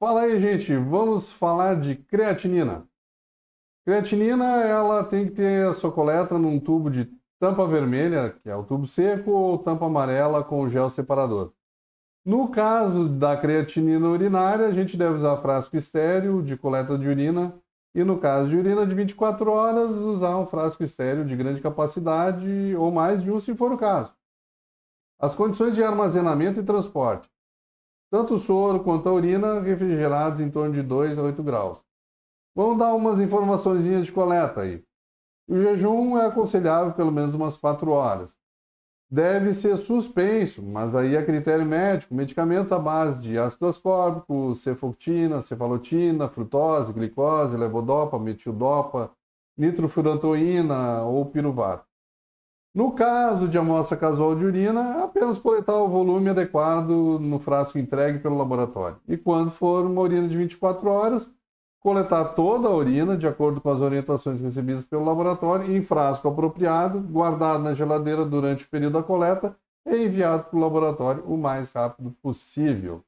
Fala aí, gente. Vamos falar de creatinina. Creatinina, ela tem que ter a sua coleta num tubo de tampa vermelha, que é o tubo seco, ou tampa amarela com gel separador. No caso da creatinina urinária, a gente deve usar frasco estéreo de coleta de urina e no caso de urina de 24 horas, usar um frasco estéreo de grande capacidade ou mais de um, se for o caso. As condições de armazenamento e transporte. Tanto o soro quanto a urina refrigerados em torno de 2 a 8 graus. Vamos dar umas informações de coleta aí. O jejum é aconselhável pelo menos umas 4 horas. Deve ser suspenso, mas aí é critério médico, medicamentos à base de ácido ascórbico, cefoctina, cefalotina, frutose, glicose, levodopa, metildopa, nitrofurantoína ou piruvato. No caso de amostra casual de urina, apenas coletar o volume adequado no frasco entregue pelo laboratório. E quando for uma urina de 24 horas, coletar toda a urina, de acordo com as orientações recebidas pelo laboratório, em frasco apropriado, guardado na geladeira durante o período da coleta e é enviado para o laboratório o mais rápido possível.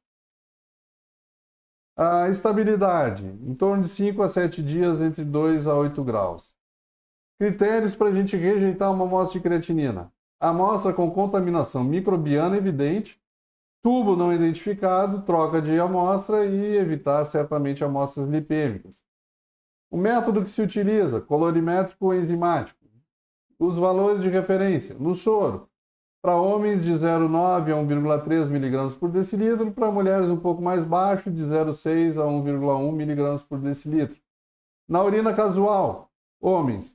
A estabilidade, em torno de 5 a 7 dias, entre 2 a 8 graus. Critérios para a gente rejeitar uma amostra de creatinina. Amostra com contaminação microbiana evidente, tubo não identificado, troca de amostra e evitar certamente amostras lipêmicas. O método que se utiliza, colorimétrico ou enzimático. Os valores de referência, no soro, para homens de 0,9 a 1,3 mg por decilitro, para mulheres um pouco mais baixo, de 0,6 a 1,1 mg por decilitro. Na urina casual, homens,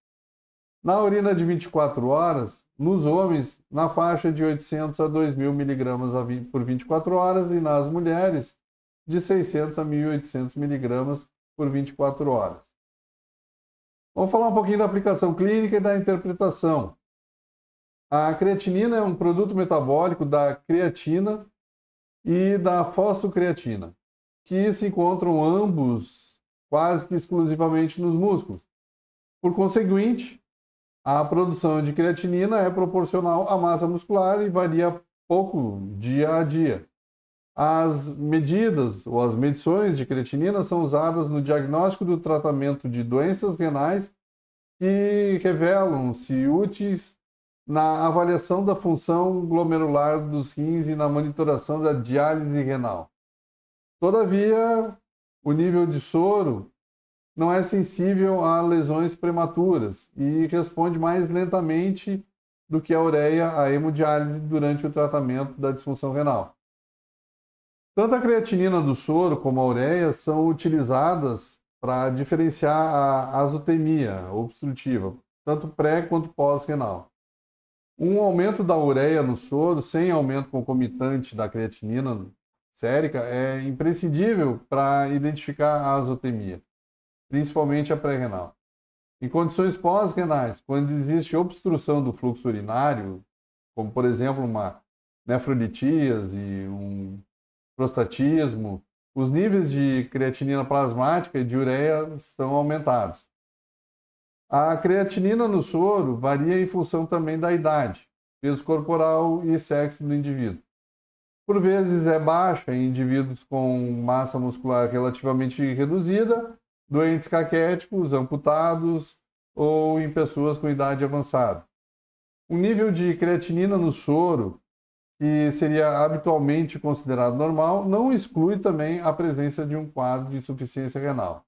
Na urina de 24 horas, nos homens, na faixa de 800 a 2.000 miligramas por 24 horas e nas mulheres, de 600 a 1.800 miligramas por 24 horas. Vamos falar um pouquinho da aplicação clínica e da interpretação. A creatinina é um produto metabólico da creatina e da fosfocreatina, que se encontram ambos quase que exclusivamente nos músculos. Por conseguinte, a produção de creatinina é proporcional à massa muscular e varia pouco dia a dia. As medidas ou as medições de creatinina são usadas no diagnóstico do tratamento de doenças renais e revelam-se úteis na avaliação da função glomerular dos rins e na monitoração da diálise renal. Todavia, o nível de soro não é sensível a lesões prematuras e responde mais lentamente do que a ureia à hemodiálise durante o tratamento da disfunção renal. Tanto a creatinina do soro como a ureia são utilizadas para diferenciar a azotemia obstrutiva, tanto pré quanto pós-renal. Um aumento da ureia no soro, sem aumento concomitante da creatinina sérica, é imprescindível para identificar a azotemia principalmente a pré-renal. Em condições pós-renais, quando existe obstrução do fluxo urinário, como por exemplo uma nefrolitíase, um prostatismo, os níveis de creatinina plasmática e de ureia estão aumentados. A creatinina no soro varia em função também da idade, peso corporal e sexo do indivíduo. Por vezes é baixa em indivíduos com massa muscular relativamente reduzida doentes caquéticos, amputados ou em pessoas com idade avançada. O nível de creatinina no soro, que seria habitualmente considerado normal, não exclui também a presença de um quadro de insuficiência renal.